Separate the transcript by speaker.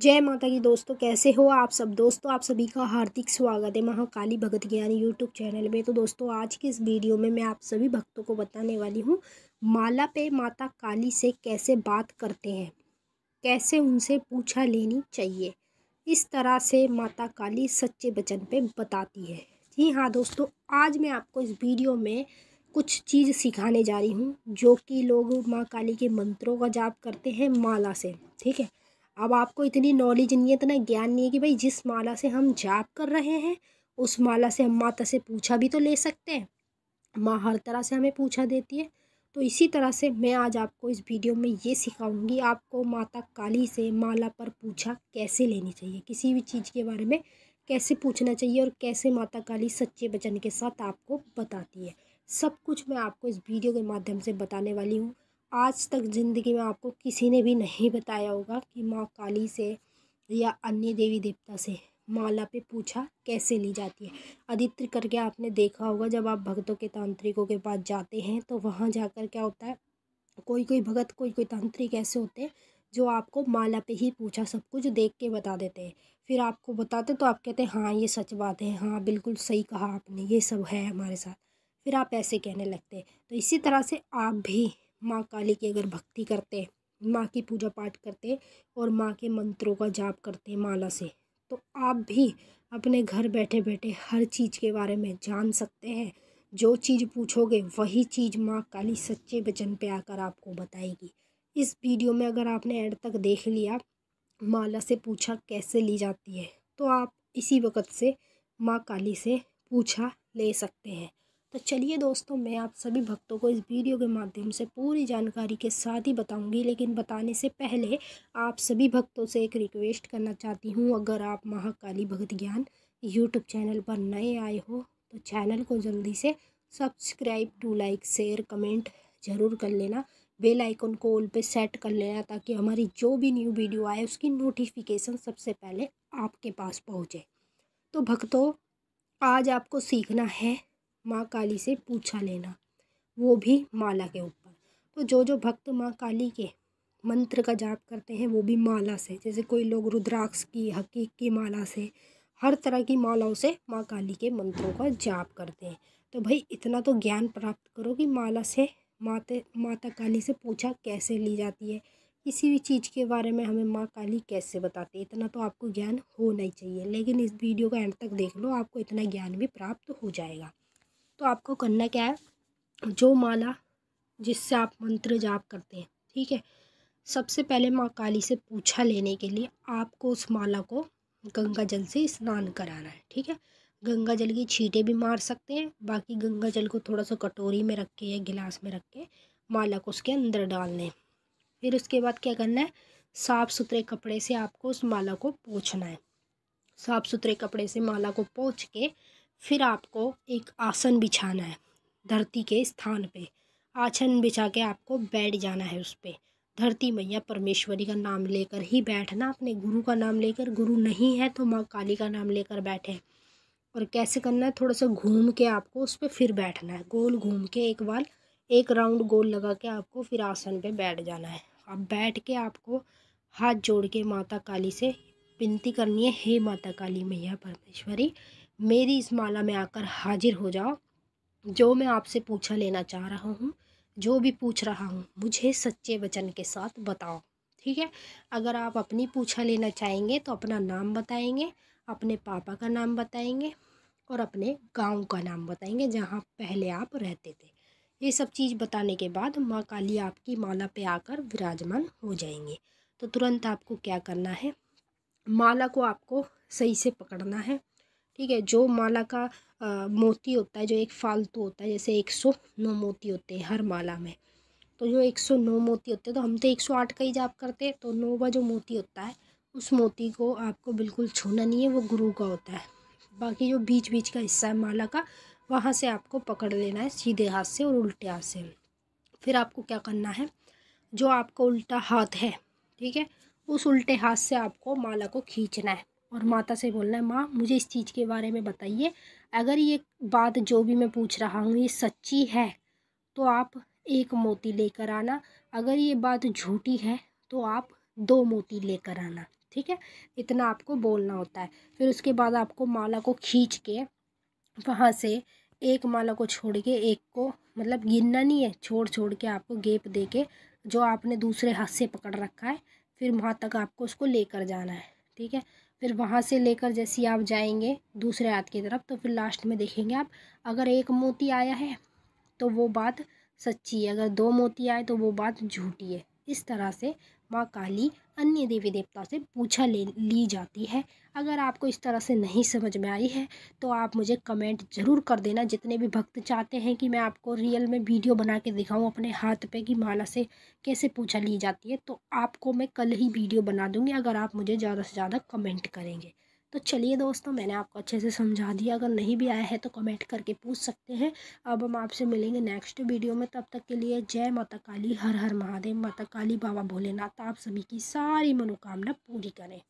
Speaker 1: जय माता की दोस्तों कैसे हो आप सब दोस्तों आप सभी का हार्दिक स्वागत है महाकाली भगत ज्ञान यूट्यूब चैनल में तो दोस्तों आज की इस वीडियो में मैं आप सभी भक्तों को बताने वाली हूँ माला पे माता काली से कैसे बात करते हैं कैसे उनसे पूछा लेनी चाहिए इस तरह से माता काली सच्चे वचन पे बताती है जी हाँ दोस्तों आज मैं आपको इस वीडियो में कुछ चीज़ सिखाने जा रही हूँ जो कि लोग माँ काली के मंत्रों का जाप करते हैं माला से ठीक है अब आपको इतनी नॉलेज नहीं है इतना ज्ञान नहीं है कि भाई जिस माला से हम जाप कर रहे हैं उस माला से हम माता से पूछा भी तो ले सकते हैं माँ हर तरह से हमें पूछा देती है तो इसी तरह से मैं आज आपको इस वीडियो में ये सिखाऊंगी आपको माता काली से माला पर पूछा कैसे लेनी चाहिए किसी भी चीज़ के बारे में कैसे पूछना चाहिए और कैसे माता काली सच्चे वचन के साथ आपको बताती है सब कुछ मैं आपको इस वीडियो के माध्यम से बताने वाली हूँ आज तक ज़िंदगी में आपको किसी ने भी नहीं बताया होगा कि माँ काली से या अन्य देवी देवता से माला पे पूछा कैसे ली जाती है आदित्य करके आपने देखा होगा जब आप भक्तों के तांत्रिकों के पास जाते हैं तो वहाँ जाकर क्या होता है कोई कोई भगत कोई कोई तांत्रिक ऐसे होते हैं जो आपको माला पे ही पूछा सब कुछ देख के बता देते हैं फिर आपको बताते तो आप कहते हैं हाँ ये सच बात है हाँ बिल्कुल सही कहा आपने ये सब है हमारे साथ फिर आप ऐसे कहने लगते हैं तो इसी तरह से आप भी माँ काली की अगर भक्ति करते माँ की पूजा पाठ करते और माँ के मंत्रों का जाप करते माला से तो आप भी अपने घर बैठे बैठे हर चीज़ के बारे में जान सकते हैं जो चीज़ पूछोगे वही चीज़ माँ काली सच्चे वचन पे आकर आपको बताएगी इस वीडियो में अगर आपने एंड तक देख लिया माला से पूछा कैसे ली जाती है तो आप इसी वक्त से माँ काली से पूछा ले सकते हैं तो चलिए दोस्तों मैं आप सभी भक्तों को इस वीडियो के माध्यम से पूरी जानकारी के साथ ही बताऊंगी लेकिन बताने से पहले आप सभी भक्तों से एक रिक्वेस्ट करना चाहती हूँ अगर आप महाकाली भगत ज्ञान यूट्यूब चैनल पर नए आए हो तो चैनल को जल्दी से subscribe to like share comment ज़रूर कर लेना बेल आइकन को ऑल पे सेट कर लेना ताकि हमारी जो भी न्यू वीडियो आए उसकी नोटिफिकेशन सबसे पहले आपके पास पहुँचे तो भक्तों आज आपको सीखना है माँ काली से पूछा लेना वो भी माला के ऊपर तो जो जो भक्त माँ काली के मंत्र का जाप करते हैं वो भी माला से जैसे कोई लोग रुद्राक्ष की हकीक की माला से हर तरह की मालाओं से माँ काली के मंत्रों का जाप करते हैं तो भाई इतना तो ज्ञान प्राप्त करो कि माला से माते माता काली से पूछा कैसे ली जाती है किसी भी चीज़ के बारे में हमें माँ काली कैसे बताती है इतना तो आपको ज्ञान होना ही चाहिए लेकिन इस वीडियो का एंड तक देख लो आपको इतना ज्ञान भी प्राप्त हो जाएगा तो आपको करना क्या है जो माला जिससे आप मंत्र जाप करते हैं ठीक है सबसे पहले माँ काली से पूछा लेने के लिए आपको उस माला को गंगा जल से स्नान कराना है ठीक है गंगा जल की छीटे भी मार सकते हैं बाकी गंगा जल को थोड़ा सा कटोरी में रख के या गिलास में रख के माला को उसके अंदर डालने फिर उसके बाद क्या करना है साफ़ सुथरे कपड़े से आपको उस माला को पोछना है साफ़ सुथरे कपड़े से माला को पोछ के फिर आपको एक आसन बिछाना है धरती के स्थान पे आसन बिछा के आपको बैठ जाना है उस पर धरती मैया परमेश्वरी का नाम लेकर ही बैठना अपने गुरु का नाम लेकर गुरु नहीं है तो माँ काली का नाम लेकर बैठे और कैसे करना है थोड़ा सा घूम के आपको उस पर फिर बैठना है गोल घूम के एक बार एक राउंड गोल लगा के आपको फिर आसन पे बैठ जाना है अब बैठ के आपको हाथ जोड़ के माता काली से विनती करनी है हे माता काली मैया परमेश्वरी मेरी इस माला में आकर हाजिर हो जाओ जो मैं आपसे पूछा लेना चाह रहा हूँ जो भी पूछ रहा हूँ मुझे सच्चे वचन के साथ बताओ ठीक है अगर आप अपनी पूछा लेना चाहेंगे तो अपना नाम बताएंगे अपने पापा का नाम बताएंगे और अपने गांव का नाम बताएंगे जहाँ पहले आप रहते थे ये सब चीज़ बताने के बाद माँ काली आपकी माला पे आकर विराजमान हो जाएंगे तो तुरंत आपको क्या करना है माला को आपको सही से पकड़ना है ठीक है जो माला का आ, मोती होता है जो एक फालतू होता है जैसे एक सौ नौ मोती होते हैं हर माला में तो जो एक सौ नौ मोती होते हैं तो हम तो एक सौ आठ का ही जाप करते हैं तो नौवा जो मोती होता है उस मोती को आपको बिल्कुल छूना नहीं है वो गुरु का होता है बाकी जो बीच बीच का हिस्सा है माला का वहाँ से आपको पकड़ लेना है सीधे हाथ से और उल्टे हाथ से फिर आपको क्या करना है जो आपका उल्टा हाथ है ठीक है उस उल्टे हाथ से आपको माला को खींचना है और माता से बोलना है माँ मुझे इस चीज़ के बारे में बताइए अगर ये बात जो भी मैं पूछ रहा हूँ ये सच्ची है तो आप एक मोती लेकर आना अगर ये बात झूठी है तो आप दो मोती लेकर आना ठीक है इतना आपको बोलना होता है फिर उसके बाद आपको माला को खींच के वहाँ से एक माला को छोड़ के एक को मतलब गिनना नहीं है छोड़ छोड़ के आपको गेप दे के जो आपने दूसरे हाथ से पकड़ रखा है फिर वहाँ तक आपको उसको लेकर जाना है ठीक है फिर वहाँ से लेकर जैसे आप जाएंगे दूसरे हाथ की तरफ तो फिर लास्ट में देखेंगे आप अगर एक मोती आया है तो वो बात सच्ची है अगर दो मोती आए तो वो बात झूठी है इस तरह से माँ काली अन्य देवी देवता से पूछा ले ली जाती है अगर आपको इस तरह से नहीं समझ में आई है तो आप मुझे कमेंट ज़रूर कर देना जितने भी भक्त चाहते हैं कि मैं आपको रियल में वीडियो बना के दिखाऊँ अपने हाथ पे कि माला से कैसे पूछा ली जाती है तो आपको मैं कल ही वीडियो बना दूँगी अगर आप मुझे ज़्यादा से ज़्यादा कमेंट करेंगे तो चलिए दोस्तों मैंने आपको अच्छे से समझा दिया अगर नहीं भी आया है तो कमेंट करके पूछ सकते हैं अब हम आपसे मिलेंगे नेक्स्ट वीडियो में तब तक के लिए जय माता काली हर हर महादेव माता काली बाबा भोलेनाथ आप सभी की सारी मनोकामना पूरी करें